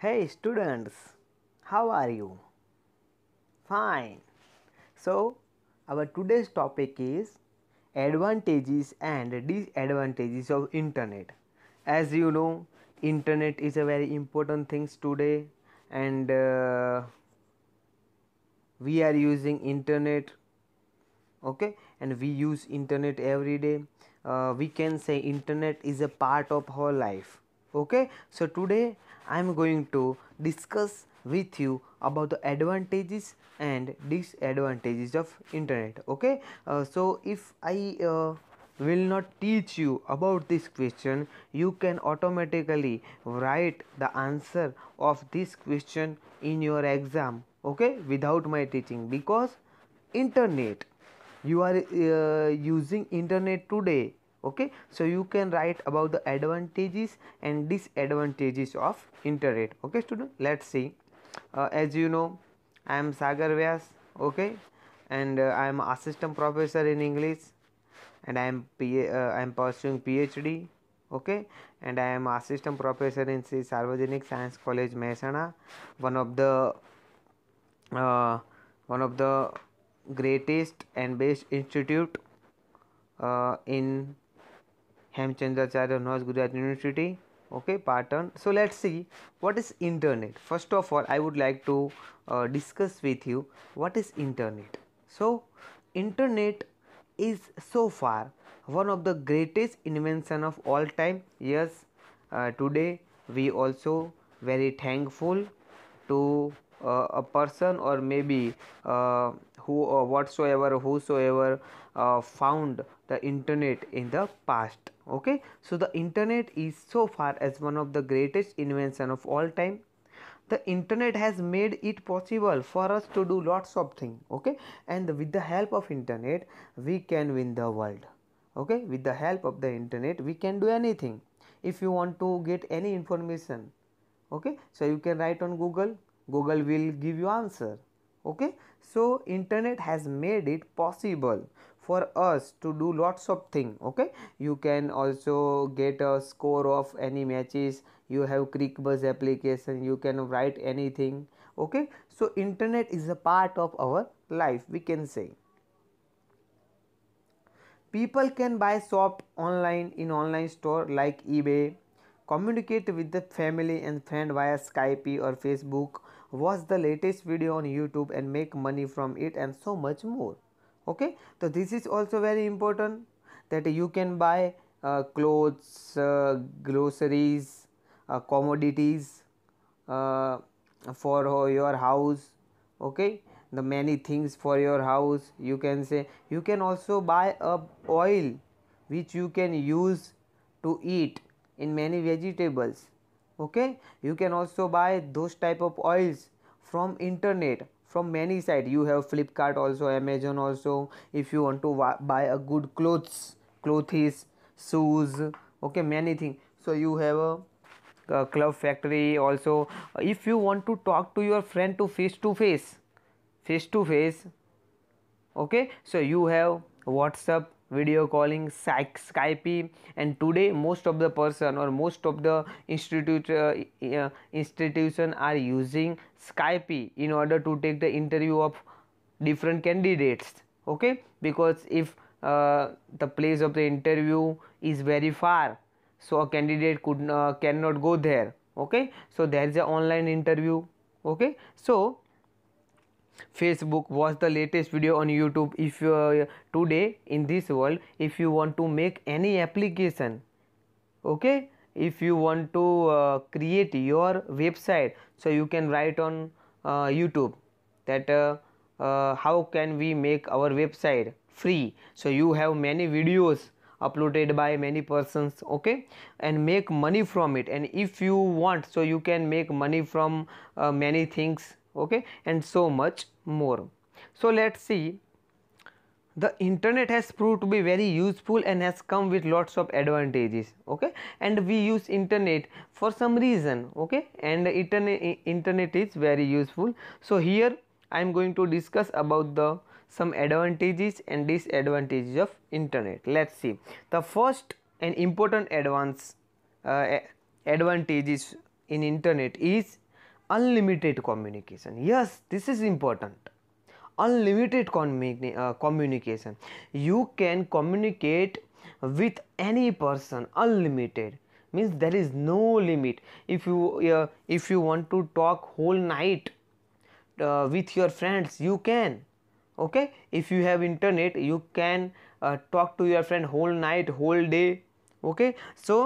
Hey students, how are you? Fine. So, our today's topic is advantages and disadvantages of internet. As you know, internet is a very important things today and uh, we are using internet okay and we use internet every day uh, we can say internet is a part of our life okay so today I am going to discuss with you about the advantages and disadvantages of internet okay uh, so if I uh, will not teach you about this question you can automatically write the answer of this question in your exam okay without my teaching because internet you are uh, using internet today okay so you can write about the advantages and disadvantages of internet okay student let's see uh, as you know i am sagar vyas okay and uh, i am assistant professor in english and i am P- uh, i am pursuing phd okay and i am assistant professor in Sri sarvajanik science college mehsana one of the uh, one of the greatest and best institute uh, in Hemchandracharya of North Gujarat University okay pattern so let's see what is internet first of all I would like to uh, discuss with you what is internet so internet is so far one of the greatest invention of all time yes uh, today we also very thankful to uh, a person or maybe uh, who or uh, whatsoever whosoever uh, found the internet in the past okay so the internet is so far as one of the greatest invention of all time the internet has made it possible for us to do lots of things okay and with the help of internet we can win the world okay with the help of the internet we can do anything if you want to get any information okay so you can write on google google will give you answer okay so internet has made it possible for us to do lots of thing okay you can also get a score of any matches you have Cricbuzz application you can write anything okay so internet is a part of our life we can say people can buy shop online in online store like ebay communicate with the family and friend via skype or facebook watch the latest video on youtube and make money from it and so much more okay so this is also very important that you can buy uh, clothes uh, groceries uh, commodities uh, for your house okay the many things for your house you can say you can also buy a oil which you can use to eat in many vegetables okay you can also buy those type of oils from internet from many side you have flipkart also amazon also if you want to buy a good clothes clothes shoes okay many thing so you have a, a club factory also if you want to talk to your friend to face to face face to face okay so you have whatsapp video calling skype and today most of the person or most of the institute uh, uh, institution are using skype in order to take the interview of different candidates okay because if uh, the place of the interview is very far so a candidate could uh, cannot go there okay so there is an online interview okay so facebook watch the latest video on youtube if you uh, today in this world if you want to make any application okay if you want to uh, create your website so you can write on uh, youtube that uh, uh, how can we make our website free so you have many videos uploaded by many persons okay and make money from it and if you want so you can make money from uh, many things okay and so much more so let's see the internet has proved to be very useful and has come with lots of advantages okay and we use internet for some reason okay and internet internet is very useful so here i am going to discuss about the some advantages and disadvantages of internet let's see the first and important advance uh, advantages in internet is unlimited communication yes this is important unlimited communi- uh, communication you can communicate with any person unlimited means there is no limit if you uh, if you want to talk whole night uh, with your friends you can okay if you have internet you can uh, talk to your friend whole night whole day okay so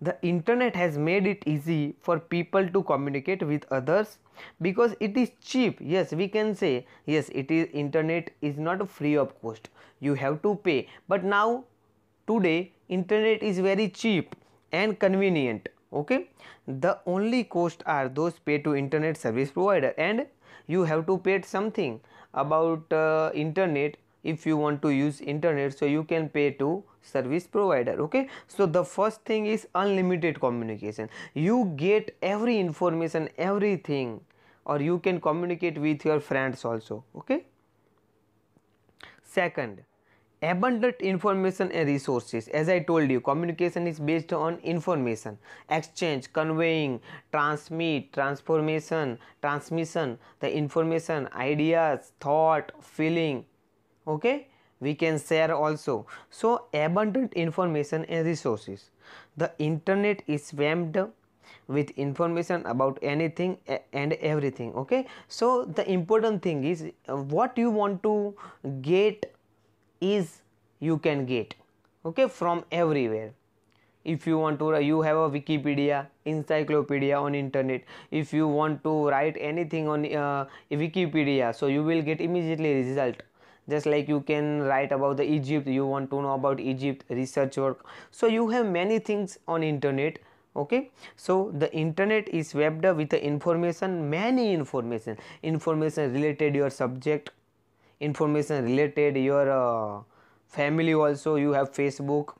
the internet has made it easy for people to communicate with others because it is cheap yes we can say yes it is internet is not free of cost you have to pay but now today internet is very cheap and convenient okay the only cost are those pay to internet service provider and you have to pay something about uh, internet if you want to use internet so you can pay to service provider okay so the first thing is unlimited communication you get every information everything or you can communicate with your friends also okay second abundant information and resources as i told you communication is based on information exchange conveying transmit transformation transmission the information ideas thought feeling okay we can share also so abundant information and resources the internet is swamped with information about anything and everything okay so the important thing is uh, what you want to get is you can get okay from everywhere if you want to uh, you have a wikipedia encyclopedia on internet if you want to write anything on uh, wikipedia so you will get immediately result just like you can write about the egypt you want to know about egypt research work so you have many things on internet okay so the internet is webbed with the information many information information related your subject information related your uh, family also you have facebook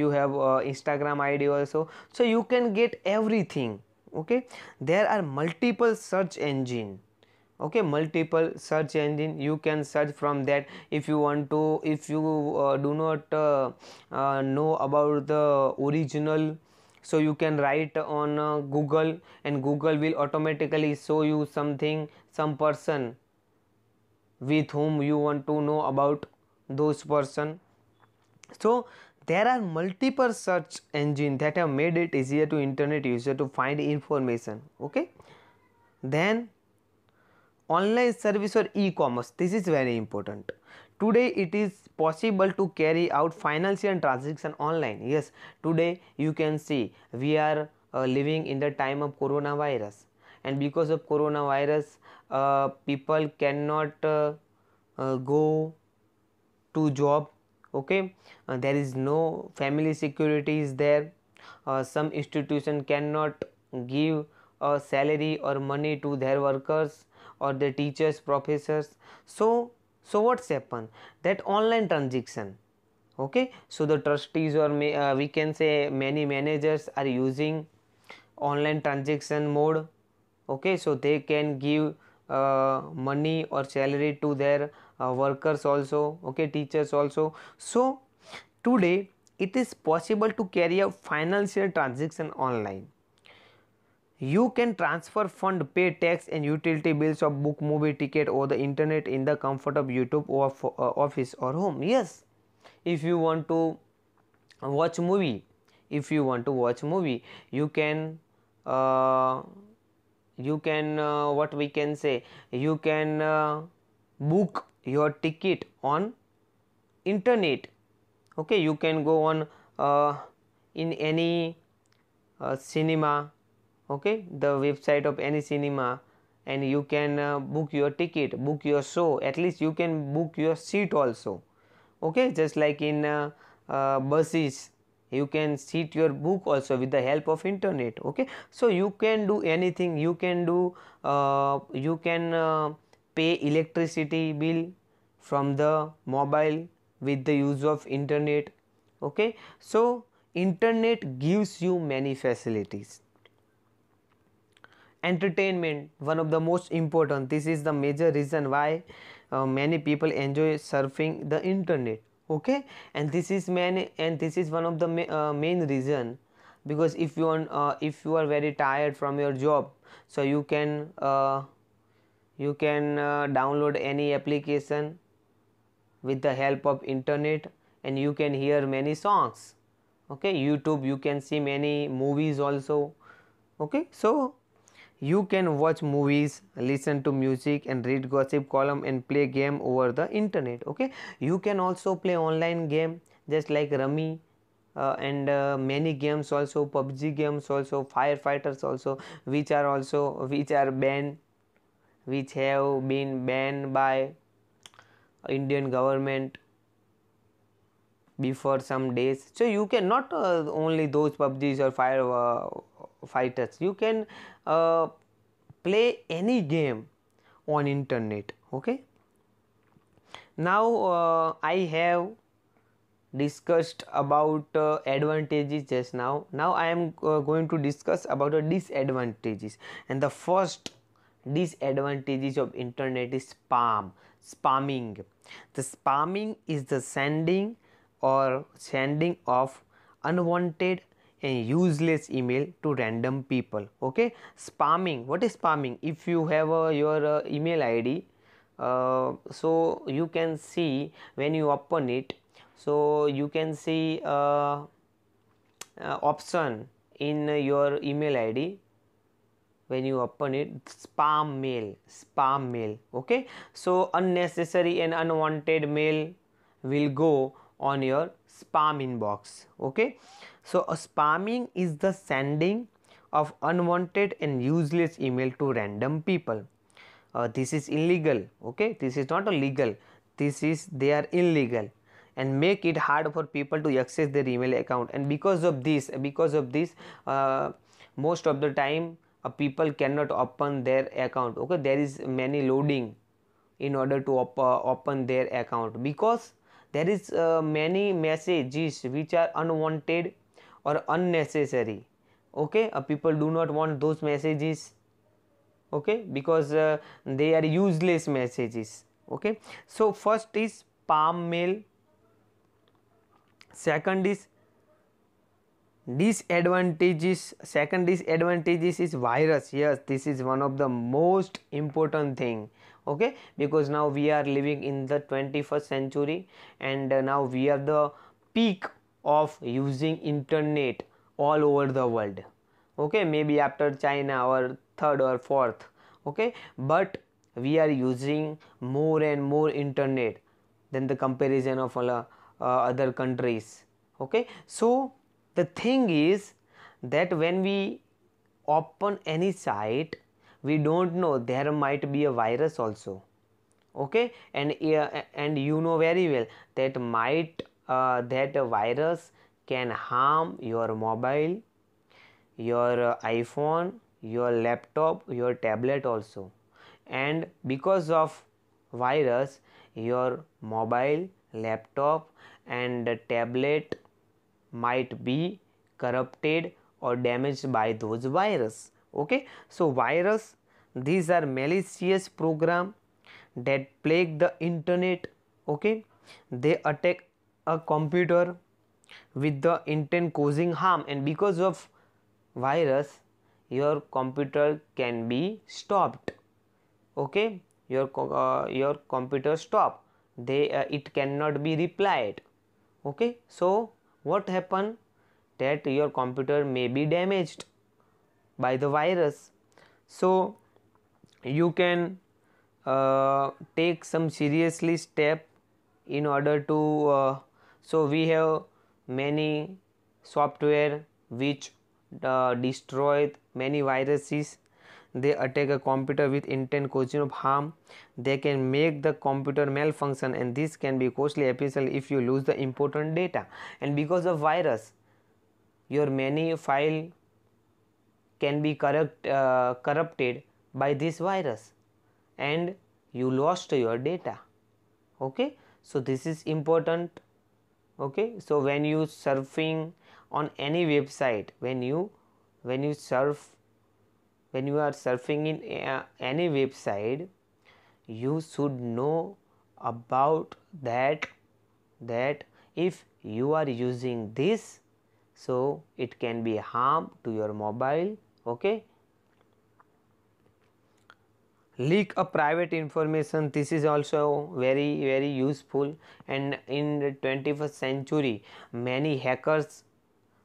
you have uh, instagram id also so you can get everything okay there are multiple search engine okay multiple search engine you can search from that if you want to if you uh, do not uh, uh, know about the original so you can write on uh, google and google will automatically show you something some person with whom you want to know about those person so there are multiple search engine that have made it easier to internet user to find information okay then online service or e-commerce this is very important today it is possible to carry out financial transaction online yes today you can see we are uh, living in the time of coronavirus and because of coronavirus uh, people cannot uh, uh go to job okay uh, there is no family security is there uh, some institution cannot give a salary or money to their workers or the teachers professors so so what's happened that online transaction okay so the trustees or may, uh, we can say many managers are using online transaction mode okay so they can give uh, money or salary to their uh, workers also okay teachers also so today it is possible to carry out financial transaction online you can transfer fund, pay tax and utility bills or book movie ticket or the internet in the comfort of YouTube or uh, office or home. Yes, if you want to watch movie, if you want to watch movie, you can uh, you can uh, what we can say you can uh, book your ticket on internet okay you can go on uh, in any uh, cinema okay the website of any cinema and you can uh, book your ticket book your show at least you can book your seat also okay just like in uh, uh, buses you can seat your book also with the help of internet okay so you can do anything you can do uh, you can uh, pay electricity bill from the mobile with the use of internet okay so internet gives you many facilities entertainment one of the most important this is the major reason why uh, many people enjoy surfing the internet okay and this is many and this is one of the ma uh, main reason because if you are uh, if you are very tired from your job so you can uh, you can uh, download any application with the help of internet and you can hear many songs okay youtube you can see many movies also okay so you can watch movies, listen to music and read gossip column and play game over the internet. Okay. You can also play online game just like Rummy uh, and uh, many games also PUBG games also firefighters also which are also which are banned which have been banned by Indian government before some days so you can not uh, only those pubgs or fire uh, fighters you can uh, play any game on internet okay now uh, i have discussed about uh, advantages just now now i am uh, going to discuss about the disadvantages and the first disadvantages of internet is spam spamming the spamming is the sending or sending of unwanted and useless email to random people okay spamming what is spamming if you have uh, your uh, email id uh, so you can see when you open it so you can see uh, uh, option in your email id when you open it spam mail spam mail okay so unnecessary and unwanted mail will go on your spam inbox okay so a spamming is the sending of unwanted and useless email to random people uh, this is illegal okay this is not legal. this is they are illegal and make it hard for people to access their email account and because of this because of this uh, most of the time uh, people cannot open their account okay there is many loading in order to op uh, open their account because there is uh, many messages which are unwanted or unnecessary okay uh, people do not want those messages okay because uh, they are useless messages okay so first is palm mail second is disadvantages second disadvantages is virus yes this is one of the most important thing okay because now we are living in the 21st century and uh, now we are the peak of using internet all over the world okay maybe after china or third or fourth okay but we are using more and more internet than the comparison of all, uh, uh other countries okay so the thing is that when we open any site we don't know there might be a virus also okay and uh, and you know very well that might uh, that virus can harm your mobile your uh, iphone your laptop your tablet also and because of virus your mobile laptop and tablet might be corrupted or damaged by those virus okay so virus these are malicious program that plague the internet okay they attack a computer with the intent causing harm and because of virus your computer can be stopped okay your uh, your computer stop they uh, it cannot be replied okay so what happen that your computer may be damaged by the virus so you can uh, take some seriously step in order to uh, so we have many software which uh, destroy many viruses they attack a computer with intent causing of harm they can make the computer malfunction and this can be costly episode if you lose the important data and because of virus your many file can be corrupt, uh, corrupted by this virus and you lost your data okay so this is important okay so when you surfing on any website when you when you surf when you are surfing in uh, any website you should know about that that if you are using this so it can be harm to your mobile okay leak a private information this is also very very useful and in the 21st century many hackers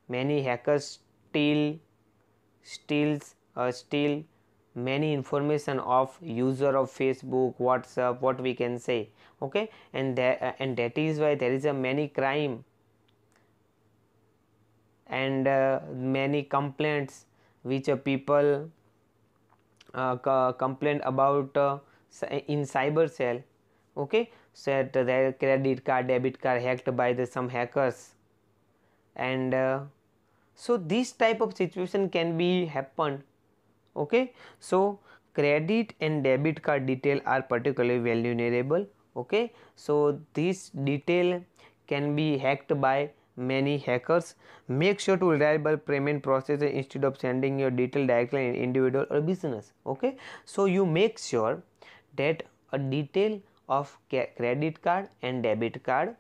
many hackers steal steals uh, steal many information of user of facebook whatsapp what we can say okay and that uh, and that is why there is a many crime and uh, many complaints which uh, people uh, complained about uh, in cyber cell okay that so their credit card debit card hacked by the some hackers and so this type of situation can be happen okay so credit and debit card detail are particularly vulnerable okay so this detail can be hacked by many hackers. Make sure to reliable payment processor instead of sending your detail directly in individual or business. Okay, so you make sure that a detail of credit card and debit card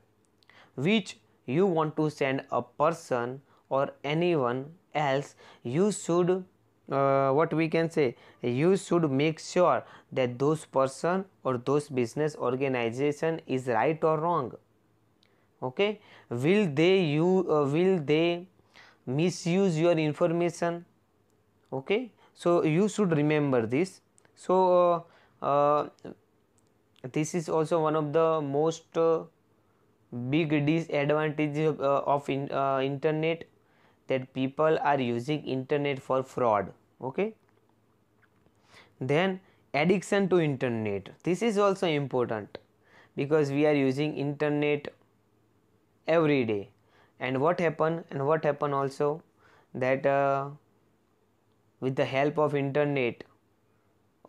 which you want to send a person or anyone else you should uh, what we can say you should make sure that those person or those business organization is right or wrong okay will they you uh, will they misuse your information okay so you should remember this so uh, uh, this is also one of the most uh, big disadvantages of, uh, of in, uh, internet that people are using internet for fraud okay then addiction to internet this is also important because we are using internet every day and what happen and what happen also that uh, with the help of internet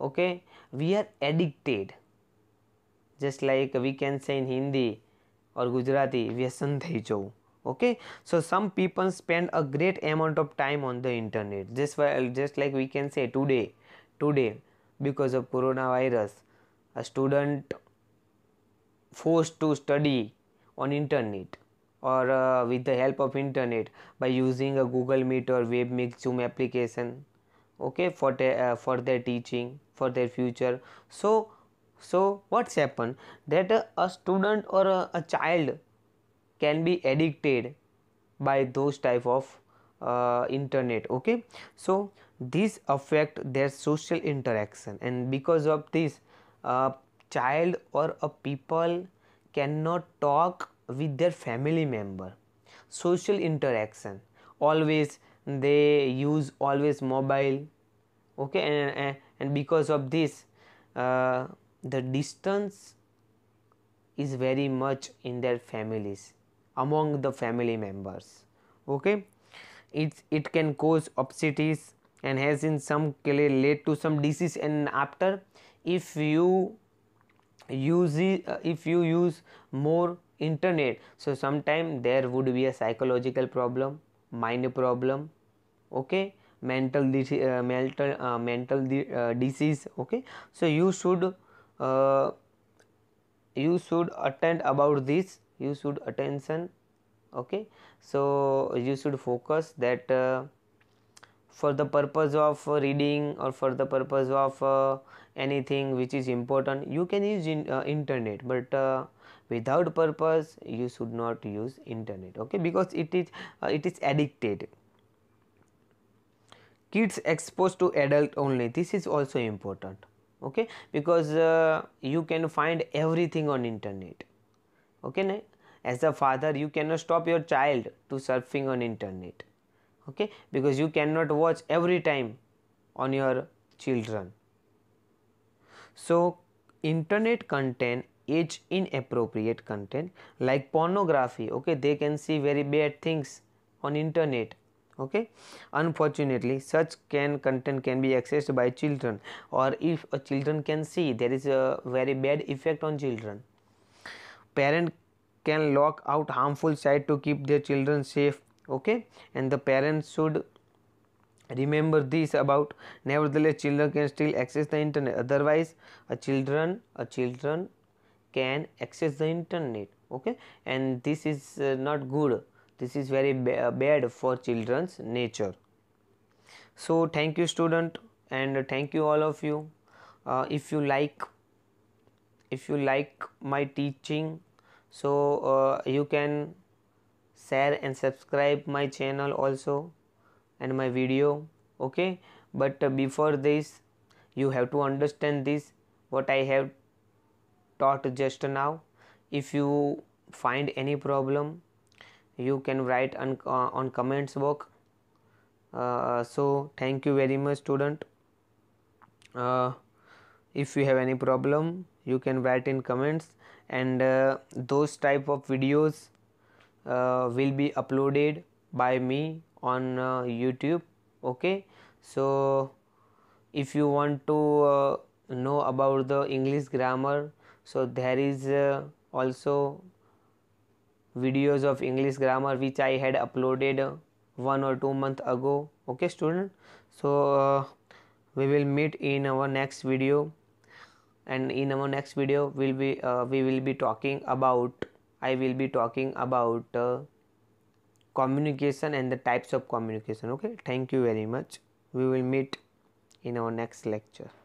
okay we are addicted just like we can say in hindi or gujarati વ્યસન થઈ જવું okay so some people spend a great amount of time on the internet just just like we can say today today because of coronavirus a student forced to study on internet or uh, with the help of internet by using a google meet or webmix zoom application okay for the, uh, for their teaching for their future so so what's happened that uh, a student or a, a, child can be addicted by those type of uh, internet okay so this affect their social interaction and because of this a uh, child or a people cannot talk with their family member social interaction always they use always mobile okay and, and because of this uh, the distance is very much in their families among the family members okay it's it can cause obesities and has in some case led to some disease and after if you use uh, if you use more internet so sometime there would be a psychological problem mind problem okay mental disease, uh, mental uh, mental uh, disease okay so you should uh, you should attend about this you should attention okay so you should focus that uh, for the purpose of reading or for the purpose of uh, anything which is important you can use in, internet but without purpose you should not use internet okay because it is uh, it is addicted kids exposed to adult only this is also important okay because uh, you can find everything on internet okay ne? as a father you cannot stop your child to surfing on internet okay because you cannot watch every time on your children so internet contain age inappropriate content like pornography okay they can see very bad things on internet okay unfortunately such can content can be accessed by children or if a children can see there is a very bad effect on children parent can lock out harmful site to keep their children safe okay and the parents should remember this about nevertheless children can still access the internet otherwise a children a children can access the internet okay and this is uh, not good this is very ba uh, bad for children's nature so thank you student and thank you all of you uh, if you like if you like my teaching so uh, you can share and subscribe my channel also and my video okay but before this you have to understand this what i have taught just now if you find any problem you can write on, uh, on comments box uh, so thank you very much student uh, if you have any problem you can write in comments and uh, those type of videos uh, will be uploaded by me on uh, youtube okay so if you want to know about the english grammar so there is uh, also videos of english grammar which i had uploaded uh, one or two month ago okay student so uh, we will meet in our next video and in our next video will be uh, we will be talking about i will be talking about uh, communication and the types of communication okay thank you very much we will meet in our next lecture